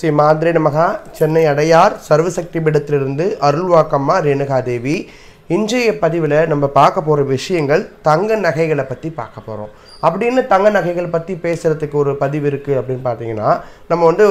ஸ்ரீ மாந்திரே நமகா சென்னை அடையார் சர்வசக்தி பீடத்திலிருந்து அருள்வாக்கம்மா ரேணுகாதேவி இன்றைய பதிவில் நம்ம பார்க்க போகிற விஷயங்கள் தங்க நகைகளை பற்றி பார்க்க போகிறோம் அப்படின்னு தங்க நகைகள் பற்றி பேசுகிறதுக்கு ஒரு பதிவு இருக்குது அப்படின்னு பார்த்தீங்கன்னா நம்ம வந்து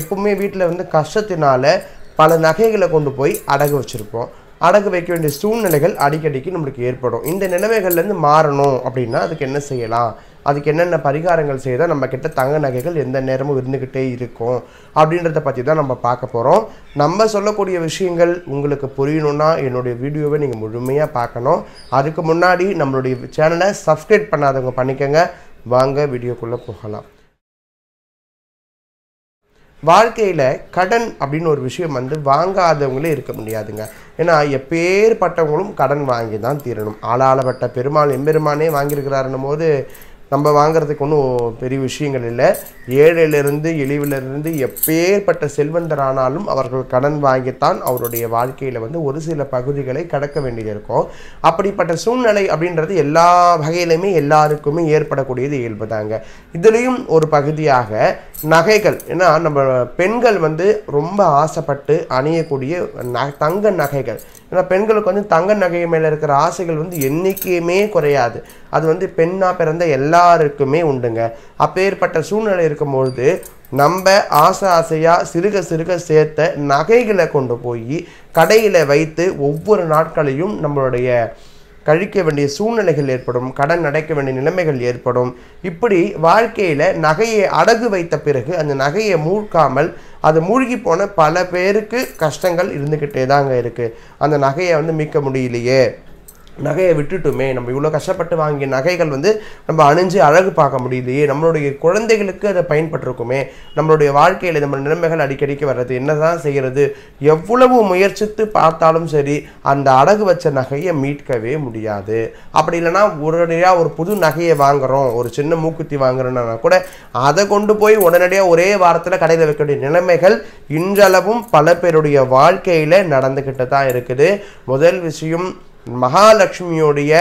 எப்பவுமே வீட்டில் வந்து கஷ்டத்தினால பல நகைகளை கொண்டு போய் அடகு வச்சுருப்போம் அடகு வைக்க வேண்டிய சூழ்நிலைகள் அடிக்கடிக்கு நம்மளுக்கு ஏற்படும் இந்த நிலைமைகள்லேருந்து மாறணும் அப்படின்னா அதுக்கு என்ன செய்யலாம் அதுக்கு என்னென்ன பரிகாரங்கள் செய்தால் நம்ம கிட்ட தங்க நகைகள் எந்த நேரமும் இருந்துக்கிட்டே இருக்கும் அப்படின்றத பற்றி தான் நம்ம பார்க்க போகிறோம் நம்ம சொல்லக்கூடிய விஷயங்கள் உங்களுக்கு புரியணும்னா என்னுடைய வீடியோவை நீங்கள் முழுமையாக பார்க்கணும் அதுக்கு முன்னாடி நம்மளுடைய சேனலை சப்ஸ்கிரைப் பண்ணாதவங்க பண்ணிக்கோங்க வாங்க வீடியோக்குள்ளே போகலாம் வாழ்க்கையில் கடன் அப்படின்னு ஒரு விஷயம் வந்து வாங்காதவங்களே இருக்க முடியாதுங்க ஏன்னா எப்பேற்பட்டவங்களும் கடன் வாங்கி தான் தீரணும் ஆளாளப்பட்ட பெருமாள் எம்பெருமானே வாங்கியிருக்கிறாருன்னும் போது நம்ம வாங்குறதுக்கு ஒன்றும் பெரிய விஷயங்கள் இல்லை ஏழையிலிருந்து எளிவிலிருந்து எப்பேற்பட்ட செல்வந்தரானாலும் அவர்கள் கடன் வாங்கித்தான் அவருடைய வாழ்க்கையில் வந்து ஒரு சில பகுதிகளை கடக்க வேண்டியது இருக்கும் அப்படிப்பட்ட சூழ்நிலை அப்படின்றது எல்லா வகையிலுமே எல்லாருக்குமே ஏற்படக்கூடியது இயல்பு தாங்க இதுலேயும் ஒரு பகுதியாக நகைகள் ஏன்னா நம்ம பெண்கள் வந்து ரொம்ப ஆசைப்பட்டு அணியக்கூடிய ந தங்க நகைகள் ஏன்னா பெண்களுக்கு வந்து தங்க நகை மேலே இருக்கிற ஆசைகள் வந்து என்றைக்குமே குறையாது அது வந்து பெண்ணாக பிறந்த எல்லா எல்லாருக்குமே உண்டுங்க அப்பேற்பட்ட சூழ்நிலை இருக்கும்பொழுது நம்ம ஆசை ஆசையாக சிறுக சிறுக சேர்த்த நகைகளை கொண்டு போய் கடையில் வைத்து ஒவ்வொரு நாட்களையும் நம்மளுடைய கழிக்க வேண்டிய சூழ்நிலைகள் ஏற்படும் கடன் அடைக்க வேண்டிய நிலைமைகள் ஏற்படும் இப்படி வாழ்க்கையில் நகையை அடகு வைத்த பிறகு அந்த நகையை மூழ்காமல் அது மூழ்கி போன பல பேருக்கு கஷ்டங்கள் இருந்துக்கிட்டே தாங்க இருக்குது அந்த நகையை வந்து மீட்க முடியலையே நகையை விட்டுட்டுமே நம்ம இவ்வளோ கஷ்டப்பட்டு வாங்கிய நகைகள் வந்து நம்ம அணிஞ்சு அழகு பார்க்க முடியலையே நம்மளுடைய குழந்தைகளுக்கு அதை பயன்பட்டிருக்குமே நம்மளுடைய வாழ்க்கையில் நம்ம நிலைமைகள் அடிக்கடிக்கு வர்றது என்ன தான் செய்கிறது எவ்வளவு முயற்சித்து பார்த்தாலும் சரி அந்த அழகு வச்ச நகையை மீட்கவே முடியாது அப்படி இல்லைனா உடனடியாக ஒரு புது நகையை வாங்குகிறோம் ஒரு சின்ன மூக்குத்தி வாங்குறோன்னா கூட அதை கொண்டு போய் உடனடியாக ஒரே வாரத்தில் கடையில் வைக்கக்கூடிய நிலைமைகள் இன்றளவும் பல பேருடைய வாழ்க்கையில் நடந்துக்கிட்டு தான் இருக்குது முதல் விஷயம் மகாலட்சுமியுடைய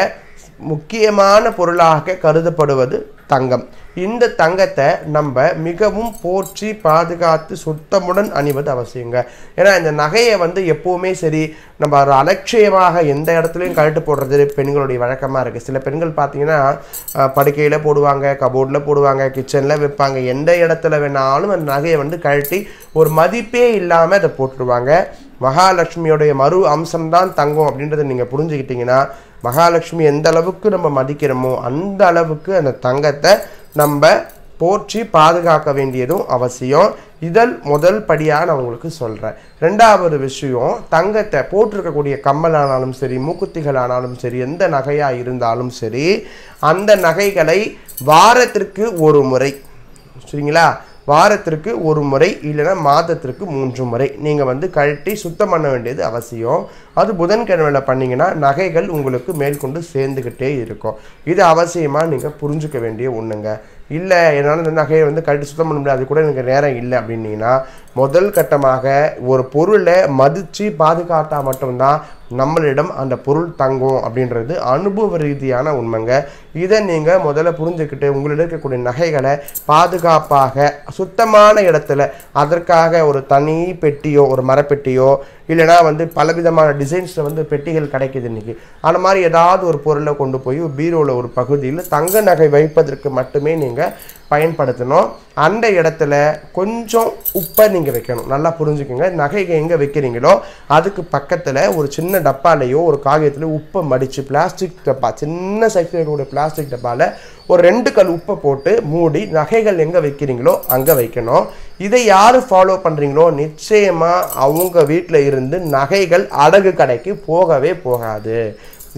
முக்கியமான பொருளாக கருதப்படுவது தங்கம் இந்த தங்கத்தை நம்ம மிகவும் போற்றி பாதுகாத்து சுத்தமுடன் அணிவது அவசியங்க ஏன்னா இந்த நகையை வந்து எப்போவுமே சரி நம்ம ஒரு அலட்சியமாக எந்த இடத்துலையும் கழட்டு போடுறது பெண்களுடைய வழக்கமாக இருக்குது சில பெண்கள் பார்த்தீங்கன்னா படுக்கையில் போடுவாங்க கபோர்டில் போடுவாங்க கிச்சனில் வைப்பாங்க எந்த இடத்துல வேணாலும் அந்த நகையை வந்து கழட்டி ஒரு மதிப்பே இல்லாமல் அதை போட்டுருவாங்க மகாலட்சுமியோடைய மறு அம்சம்தான் தங்கம் அப்படின்றத நீங்கள் புரிஞ்சுக்கிட்டிங்கன்னா மகாலட்சுமி எந்த அளவுக்கு நம்ம மதிக்கிறோமோ அந்த அளவுக்கு அந்த தங்கத்தை நம்ம போற்றி பாதுகாக்க வேண்டியதும் அவசியம் இதழ் முதல் படியாக நான் உங்களுக்கு சொல்கிறேன் ரெண்டாவது விஷயம் தங்கத்தை போட்டிருக்கக்கூடிய கம்மலானாலும் சரி மூக்குத்திகள் ஆனாலும் சரி எந்த நகையாக இருந்தாலும் சரி அந்த நகைகளை வாரத்திற்கு ஒரு முறை சரிங்களா வாரத்திற்கு ஒரு முறை இல்லைன்னா மாதத்திற்கு மூன்று முறை நீங்கள் வந்து கழட்டி சுத்தம் பண்ண வேண்டியது அவசியம் அது புதன்கிழமையில் பண்ணிங்கன்னா நகைகள் உங்களுக்கு மேற்கொண்டு சேர்ந்துக்கிட்டே இருக்கும் இது அவசியமாக நீங்கள் புரிஞ்சுக்க வேண்டிய ஒன்றுங்க இல்லை என்னால் இந்த நகையை வந்து கழட்டி சுத்தம் பண்ண முடியாது அது கூட எனக்கு நேரம் இல்லை அப்படின்னீங்கன்னா முதல் கட்டமாக ஒரு பொருளை மதித்து பாதுகாத்தால் மட்டும்தான் நம்மளிடம் அந்த பொருள் தங்கும் அப்படின்றது அனுபவ ரீதியான உண்மைங்க இதை நீங்கள் முதல்ல புரிஞ்சுக்கிட்டு உங்களிடம் இருக்கக்கூடிய நகைகளை பாதுகாப்பாக சுத்தமான இடத்துல அதற்காக ஒரு தனி பெட்டியோ ஒரு மரப்பெட்டியோ இல்லைனா வந்து பலவிதமான டிசைன்ஸில் வந்து பெட்டிகள் கிடைக்கிது இன்றைக்கி அந்த மாதிரி ஏதாவது ஒரு பொருளை கொண்டு போய் பீரோவில் ஒரு பகுதியில் தங்க நகை வைப்பதற்கு மட்டுமே நீங்கள் பயன்படுத்தணும் அந்த இடத்துல கொஞ்சம் உப்பை நீங்கள் வைக்கணும் நல்லா புரிஞ்சுக்கோங்க நகைகள் எங்கே வைக்கிறீங்களோ அதுக்கு பக்கத்தில் ஒரு சின்ன டப்பாலேயோ ஒரு காகிதத்துலேயோ உப்பை மடித்து பிளாஸ்டிக் டப்பா சின்ன சைஸில் பிளாஸ்டிக் டப்பாவில் ஒரு ரெண்டு கல் உப்பை போட்டு மூடி நகைகள் எங்கே வைக்கிறீங்களோ அங்கே வைக்கணும் இதை யார் ஃபாலோ பண்ணுறீங்களோ நிச்சயமாக அவங்க வீட்டில் இருந்து நகைகள் அடகு கடைக்கு போகவே போகாது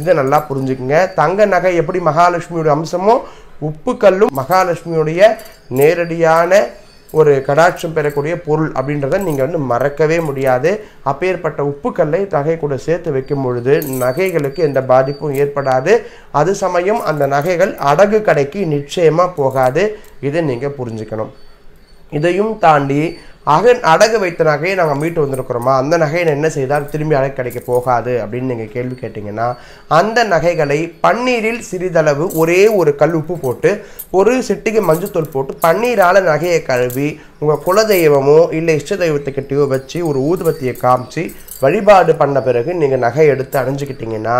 இதை நல்லா புரிஞ்சுக்குங்க தங்க நகை எப்படி மகாலட்சுமியோட அம்சமோ உப்புக்கல்லும் மகாலட்சுமியுடைய நேரடியான ஒரு கடாட்சம் பெறக்கூடிய பொருள் அப்படின்றத நீங்கள் வந்து மறக்கவே முடியாது அப்பேற்பட்ட உப்புக்கல்லை நகை கூட சேர்த்து வைக்கும் பொழுது நகைகளுக்கு எந்த பாதிப்பும் ஏற்படாது அது சமயம் அந்த நகைகள் அடகு கடைக்கு நிச்சயமாக போகாது இதை நீங்கள் புரிஞ்சுக்கணும் இதையும் தாண்டி அக அடகு வைத்த நகையை நாங்கள் மீட்டு வந்திருக்கிறோமா அந்த நகையை என்ன செய்தால் திரும்பி அடகு கிடைக்க போகாது அப்படின்னு நீங்கள் கேள்வி கேட்டிங்கன்னா அந்த நகைகளை பன்னீரில் சிறிதளவு ஒரே ஒரு கல் உப்பு போட்டு ஒரு சிட்டிக்கு மஞ்சத்தூள் போட்டு பன்னீரால் நகையை கழுவி உங்கள் குலதெய்வமோ இல்லை இஷ்ட தெய்வத்துக்கிட்டையோ வச்சு ஒரு ஊதுபத்தியை காமிச்சு வழிபாடு பண்ண பிறகு நீங்கள் நகை எடுத்து அணிஞ்சிக்கிட்டிங்கன்னா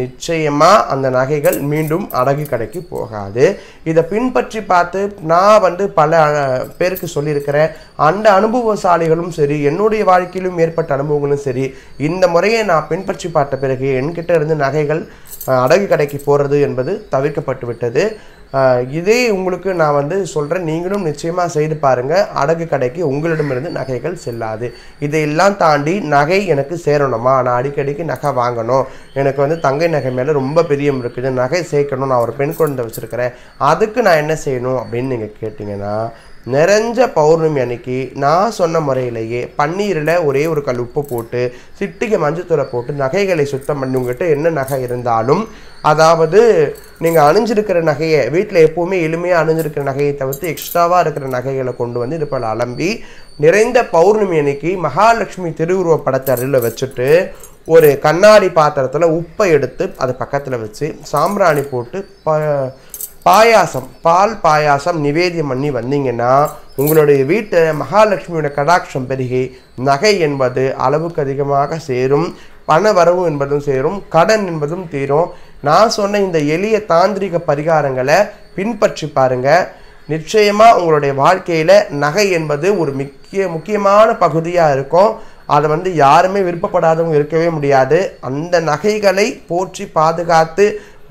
நிச்சயமாக அந்த நகைகள் மீண்டும் அடகு கடைக்கு போகாது இதை பின்பற்றி பார்த்து நான் வந்து பல பேருக்கு சொல்லியிருக்கிறேன் அந்த அனுபவசாலிகளும் சரி என்னுடைய வாழ்க்கையிலும் ஏற்பட்ட அனுபவங்களும் சரி இந்த முறையை நான் பின்பற்றி பார்த்த பிறகு என்கிட்ட இருந்து நகைகள் அடகு கடைக்கு போகிறது என்பது தவிர்க்கப்பட்டு விட்டது இதே உங்களுக்கு நான் வந்து சொல்கிறேன் நீங்களும் நிச்சயமாக செய்து பாருங்கள் அடகு கடைக்கு உங்களிடமிருந்து நகைகள் செல்லாது இதையெல்லாம் தாண்டி நகை எனக்கு சேரணுமா நான் அடிக்கடிக்கு நகை வாங்கணும் எனக்கு வந்து தங்கை நகை மேலே ரொம்ப பிரியம் இருக்குது நகை சேர்க்கணும் நான் ஒரு பெண் குழந்தை வச்சுருக்கிறேன் அதுக்கு நான் என்ன செய்யணும் அப்படின்னு நீங்கள் கேட்டிங்கன்னா நிறைஞ்ச பௌர்ணமி அன்னைக்கு நான் சொன்ன முறையிலேயே பன்னீரில் ஒரே ஒரு கல் உப்பு போட்டு சிட்டிக்கு மஞ்சத்தூரை போட்டு நகைகளை சுத்தம் பண்ணி என்ன நகை இருந்தாலும் அதாவது நீங்கள் அணிஞ்சிருக்கிற நகையை வீட்டில் எப்போவுமே எளிமையாக அணிஞ்சிருக்கிற நகையை தவிர்த்து எக்ஸ்ட்ராவாக இருக்கிற நகைகளை கொண்டு வந்து இது போல் அலம்பி நிறைந்த பௌர்ணமி அன்னைக்கு மகாலட்சுமி திருவுருவ படத்தை அருளில் வச்சுட்டு ஒரு கண்ணாடி பாத்திரத்தில் உப்பை எடுத்து அது பக்கத்தில் வச்சு சாம்பிராணி போட்டு ப பாயாசம் பால் பாயாசம் நிவேதியம் பண்ணி வந்தீங்கன்னா உங்களுடைய வீட்டை மகாலட்சுமியோட கடாட்சம் பெருகி நகை என்பது அளவுக்கு அதிகமாக சேரும் பண வரவு என்பதும் சேரும் கடன் என்பதும் தீரும் நான் சொன்ன இந்த எளிய தாந்திரிக பரிகாரங்களை பின்பற்றி பாருங்கள் நிச்சயமாக உங்களுடைய வாழ்க்கையில் நகை என்பது ஒரு முக்கிய முக்கியமான பகுதியாக இருக்கும் அதை வந்து யாருமே விருப்பப்படாதவங்க இருக்கவே முடியாது அந்த நகைகளை போற்றி பாதுகாத்து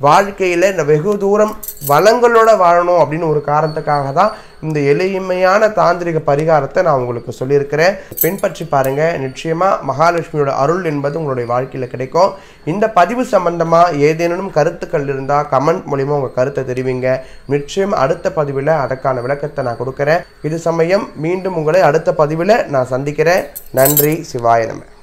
வாழ்க்கையில் இந்த வெகு தூரம் வளங்களோட வாழணும் அப்படின்னு ஒரு காரணத்துக்காக தான் இந்த எளிமையான தாந்திரிக பரிகாரத்தை நான் உங்களுக்கு சொல்லியிருக்கிறேன் பின்பற்றி பாருங்கள் நிச்சயமாக மகாலட்சுமியோட அருள் என்பது உங்களுடைய வாழ்க்கையில் கிடைக்கும் இந்த பதிவு சம்பந்தமாக ஏதேனும் கருத்துக்கள் இருந்தால் கமெண்ட் மூலிமா உங்கள் கருத்தை தெரிவிங்க நிச்சயம் அடுத்த பதிவில் அதற்கான விளக்கத்தை நான் கொடுக்குறேன் இது சமயம் மீண்டும் உங்களை அடுத்த பதிவில் நான் சந்திக்கிறேன் நன்றி சிவாயனமே